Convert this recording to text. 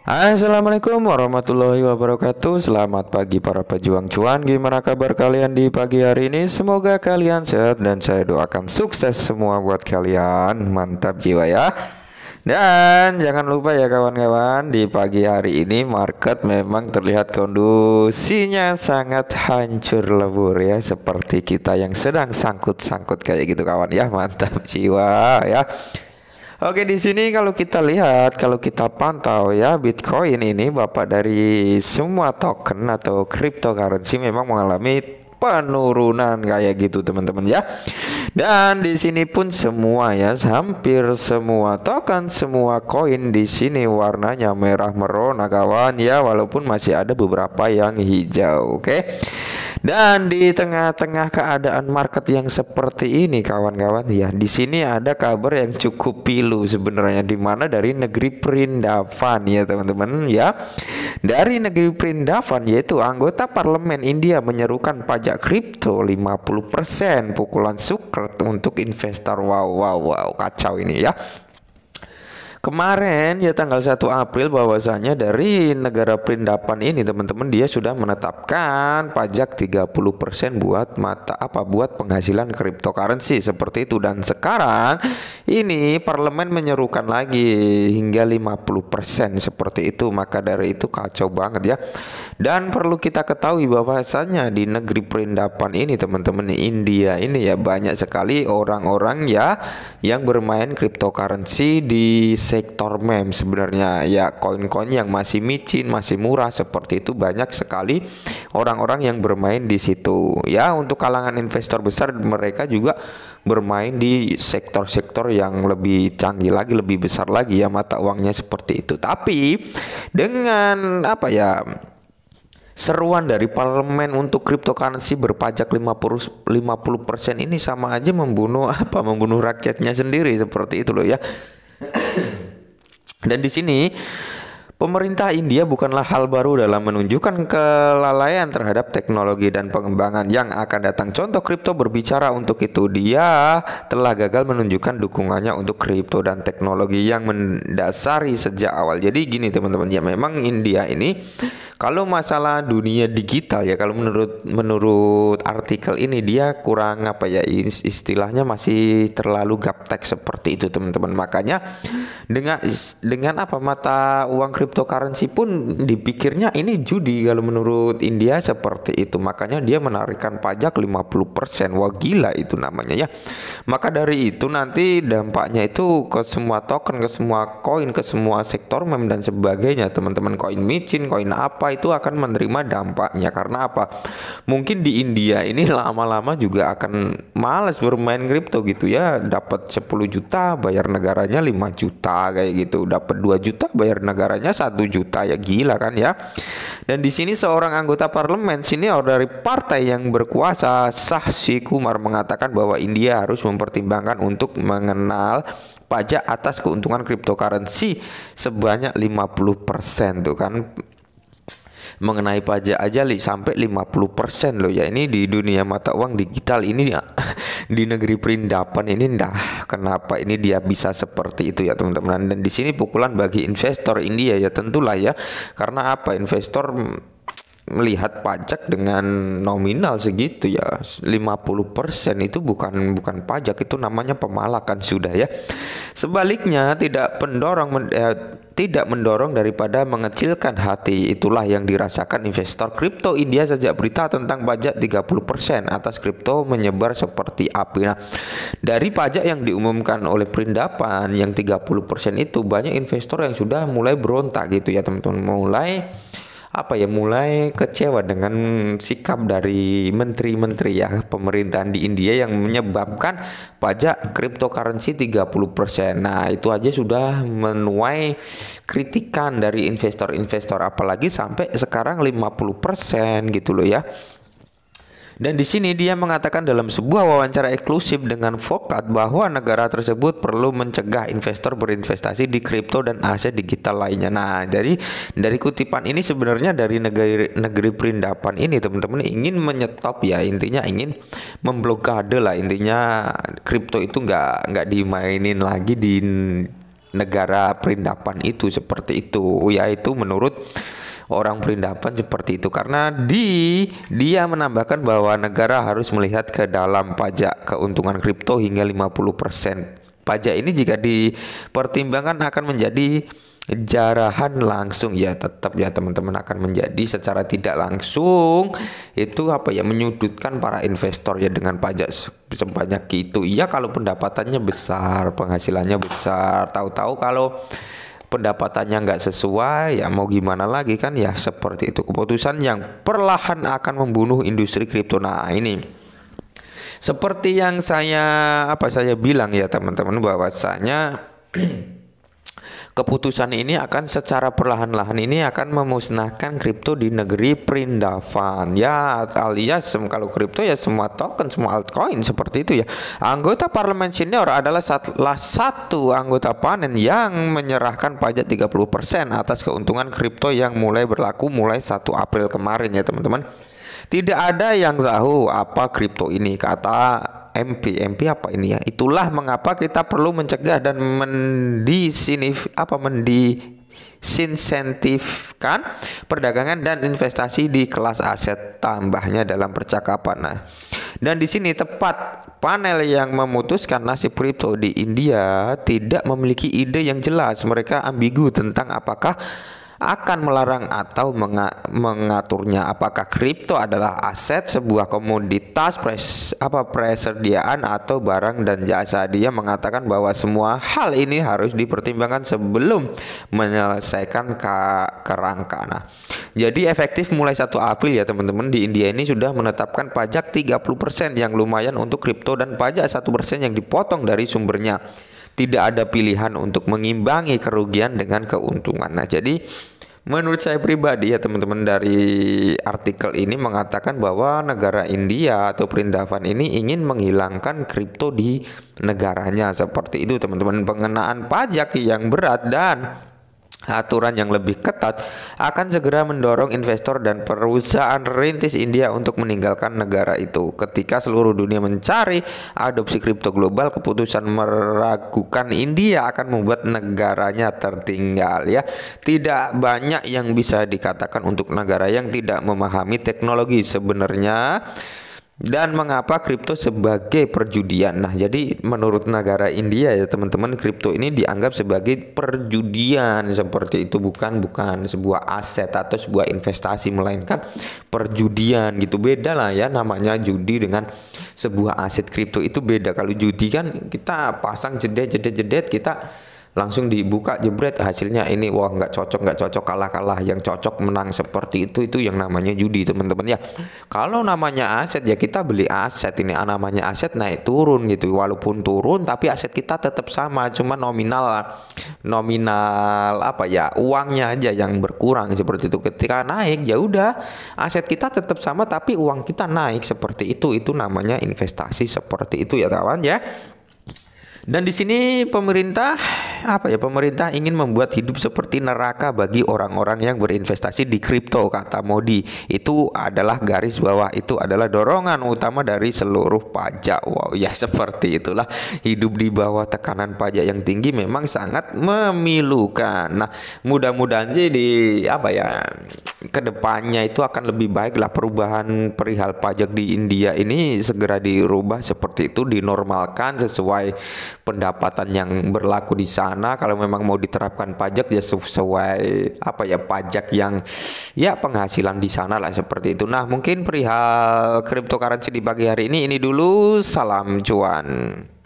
Assalamualaikum warahmatullahi wabarakatuh Selamat pagi para pejuang cuan Gimana kabar kalian di pagi hari ini Semoga kalian sehat dan saya doakan sukses semua buat kalian Mantap jiwa ya dan jangan lupa ya kawan-kawan di pagi hari ini market memang terlihat kondusinya sangat hancur lebur ya seperti kita yang sedang sangkut-sangkut kayak gitu kawan ya mantap jiwa ya Oke, di sini kalau kita lihat, kalau kita pantau ya, Bitcoin ini bapak dari semua token atau cryptocurrency memang mengalami penurunan kayak gitu teman-teman ya. Dan di sini pun semua ya, hampir semua token, semua koin di sini warnanya merah merona kawan ya, walaupun masih ada beberapa yang hijau, oke. Okay? Dan di tengah-tengah keadaan market yang seperti ini kawan-kawan ya, di sini ada kabar yang cukup pilu sebenarnya di mana dari negeri Prindavan ya teman-teman ya. Dari negeri Prindavan yaitu anggota parlemen India menyerukan pajak kripto 50% pukulan suket untuk investor. Wow wow wow kacau ini ya. Kemarin ya tanggal 1 April bahwasanya dari negara perindapan ini teman-teman dia sudah menetapkan pajak 30% buat mata apa buat penghasilan cryptocurrency seperti itu dan sekarang ini parlemen menyerukan lagi hingga 50% seperti itu maka dari itu kacau banget ya. Dan perlu kita ketahui bahwasanya di negeri perindapan ini teman-teman India ini ya banyak sekali orang-orang ya yang bermain cryptocurrency di sektor mem sebenarnya ya koin-koin yang masih micin, masih murah seperti itu banyak sekali orang-orang yang bermain di situ. Ya untuk kalangan investor besar mereka juga bermain di sektor-sektor yang lebih canggih lagi, lebih besar lagi ya mata uangnya seperti itu. Tapi dengan apa ya seruan dari parlemen untuk cryptocurrency berpajak 50 50% ini sama aja membunuh apa membunuh rakyatnya sendiri seperti itu loh ya dan di sini Pemerintah India bukanlah hal baru dalam menunjukkan kelalaian terhadap teknologi dan pengembangan yang akan datang. Contoh kripto berbicara untuk itu. Dia telah gagal menunjukkan dukungannya untuk kripto dan teknologi yang mendasari sejak awal. Jadi gini teman-teman, ya memang India ini kalau masalah dunia digital ya kalau menurut menurut artikel ini dia kurang apa ya istilahnya masih terlalu gaptek seperti itu teman-teman. Makanya dengan dengan apa mata uang kripto cryptocurrency pun dipikirnya ini judi kalau menurut India seperti itu. Makanya dia menarikan pajak 50%. Wah gila itu namanya ya. Maka dari itu nanti dampaknya itu ke semua token, ke semua koin, ke semua sektor mem dan sebagainya. Teman-teman koin micin, koin apa itu akan menerima dampaknya. Karena apa? Mungkin di India ini lama-lama juga akan males bermain kripto gitu ya. Dapat 10 juta bayar negaranya 5 juta kayak gitu. Dapat 2 juta bayar negaranya satu juta ya gila kan ya. Dan di sini seorang anggota parlemen sini dari partai yang berkuasa si Kumar mengatakan bahwa India harus mempertimbangkan untuk mengenal pajak atas keuntungan cryptocurrency sebanyak 50% tuh kan mengenai pajak aja li, sampai 50% loh ya ini di dunia mata uang digital ini ya di negeri perindapan ini ndah kenapa ini dia bisa seperti itu ya teman-teman dan di sini pukulan bagi investor India ya tentulah ya karena apa investor melihat pajak dengan nominal segitu ya 50% itu bukan bukan pajak itu namanya pemalakan sudah ya sebaliknya tidak pendorong eh, tidak mendorong daripada mengecilkan hati itulah yang dirasakan investor kripto India sejak berita tentang pajak 30% atas kripto menyebar seperti api nah dari pajak yang diumumkan oleh perindapan yang 30% itu banyak investor yang sudah mulai berontak gitu ya teman-teman mulai apa ya mulai kecewa dengan sikap dari menteri-menteri ya pemerintahan di India yang menyebabkan pajak cryptocurrency 30%. Nah, itu aja sudah menuai kritikan dari investor-investor apalagi sampai sekarang 50% gitu loh ya. Dan di sini dia mengatakan dalam sebuah wawancara eksklusif dengan Fokat bahwa negara tersebut perlu mencegah investor berinvestasi di kripto dan aset digital lainnya. Nah, jadi dari kutipan ini sebenarnya dari negeri negeri perindapan ini teman-teman ingin menyetop ya intinya ingin memblokade lah intinya kripto itu nggak nggak dimainin lagi di negara perindapan itu seperti itu ya itu menurut orang perindapan seperti itu karena di dia menambahkan bahwa negara harus melihat ke dalam pajak keuntungan kripto hingga 50%. Pajak ini jika dipertimbangkan akan menjadi jarahan langsung ya tetap ya teman-teman akan menjadi secara tidak langsung itu apa ya menyudutkan para investor ya dengan pajak sebanyak itu iya kalau pendapatannya besar penghasilannya besar tahu-tahu kalau pendapatannya nggak sesuai, ya mau gimana lagi kan ya seperti itu keputusan yang perlahan akan membunuh industri kripto nah ini. Seperti yang saya apa saya bilang ya teman-teman bahwasanya Keputusan ini akan secara perlahan-lahan ini akan memusnahkan kripto di negeri Prindavan Ya, alias kalau kripto ya semua token, semua altcoin seperti itu ya. Anggota parlemen senior adalah salah satu anggota panen yang menyerahkan pajak 30% atas keuntungan kripto yang mulai berlaku mulai 1 April kemarin ya, teman-teman. Tidak ada yang tahu apa kripto ini kata MP. MP apa ini ya? Itulah mengapa kita perlu mencegah dan mendisinif apa mendi sinsentifkan perdagangan dan investasi di kelas aset tambahnya dalam percakapan. Nah, dan di sini tepat panel yang memutuskan nasib kripto di India tidak memiliki ide yang jelas. Mereka ambigu tentang apakah akan melarang atau menga mengaturnya apakah kripto adalah aset sebuah komoditas pres apa persediaan atau barang dan jasa dia mengatakan bahwa semua hal ini harus dipertimbangkan sebelum menyelesaikan kerangka nah jadi efektif mulai satu April ya teman-teman di India ini sudah menetapkan pajak 30% yang lumayan untuk kripto dan pajak 1% yang dipotong dari sumbernya tidak ada pilihan untuk mengimbangi kerugian dengan keuntungan. Nah, jadi menurut saya pribadi ya teman-teman dari artikel ini mengatakan bahwa negara India atau Perindavan ini ingin menghilangkan kripto di negaranya seperti itu teman-teman pengenaan pajak yang berat dan aturan yang lebih ketat akan segera mendorong investor dan perusahaan rintis India untuk meninggalkan negara itu. Ketika seluruh dunia mencari adopsi kripto global, keputusan meragukan India akan membuat negaranya tertinggal ya. Tidak banyak yang bisa dikatakan untuk negara yang tidak memahami teknologi sebenarnya. Dan mengapa kripto sebagai perjudian? Nah, jadi menurut negara India ya teman-teman, kripto ini dianggap sebagai perjudian seperti itu bukan bukan sebuah aset atau sebuah investasi melainkan perjudian gitu. Beda lah ya namanya judi dengan sebuah aset kripto itu beda. Kalau judi kan kita pasang jedet jedet jedet kita langsung dibuka jebret hasilnya ini wah nggak cocok nggak cocok kalah kalah yang cocok menang seperti itu itu yang namanya judi teman-teman ya kalau namanya aset ya kita beli aset ini ah, namanya aset naik turun gitu walaupun turun tapi aset kita tetap sama cuma nominal nominal apa ya uangnya aja yang berkurang seperti itu ketika naik ya udah aset kita tetap sama tapi uang kita naik seperti itu itu namanya investasi seperti itu ya kawan ya dan di sini pemerintah apa ya pemerintah ingin membuat hidup seperti neraka bagi orang-orang yang berinvestasi di kripto kata Modi. Itu adalah garis bawah itu adalah dorongan utama dari seluruh pajak. Wow, ya seperti itulah hidup di bawah tekanan pajak yang tinggi memang sangat memilukan. Nah, mudah-mudahan sih di apa ya kedepannya itu akan lebih baik lah perubahan perihal pajak di India ini segera dirubah seperti itu dinormalkan sesuai pendapatan yang berlaku di sana kalau memang mau diterapkan pajak ya sesuai apa ya pajak yang ya penghasilan di sana lah seperti itu. Nah, mungkin perihal cryptocurrency di pagi hari ini ini dulu salam cuan.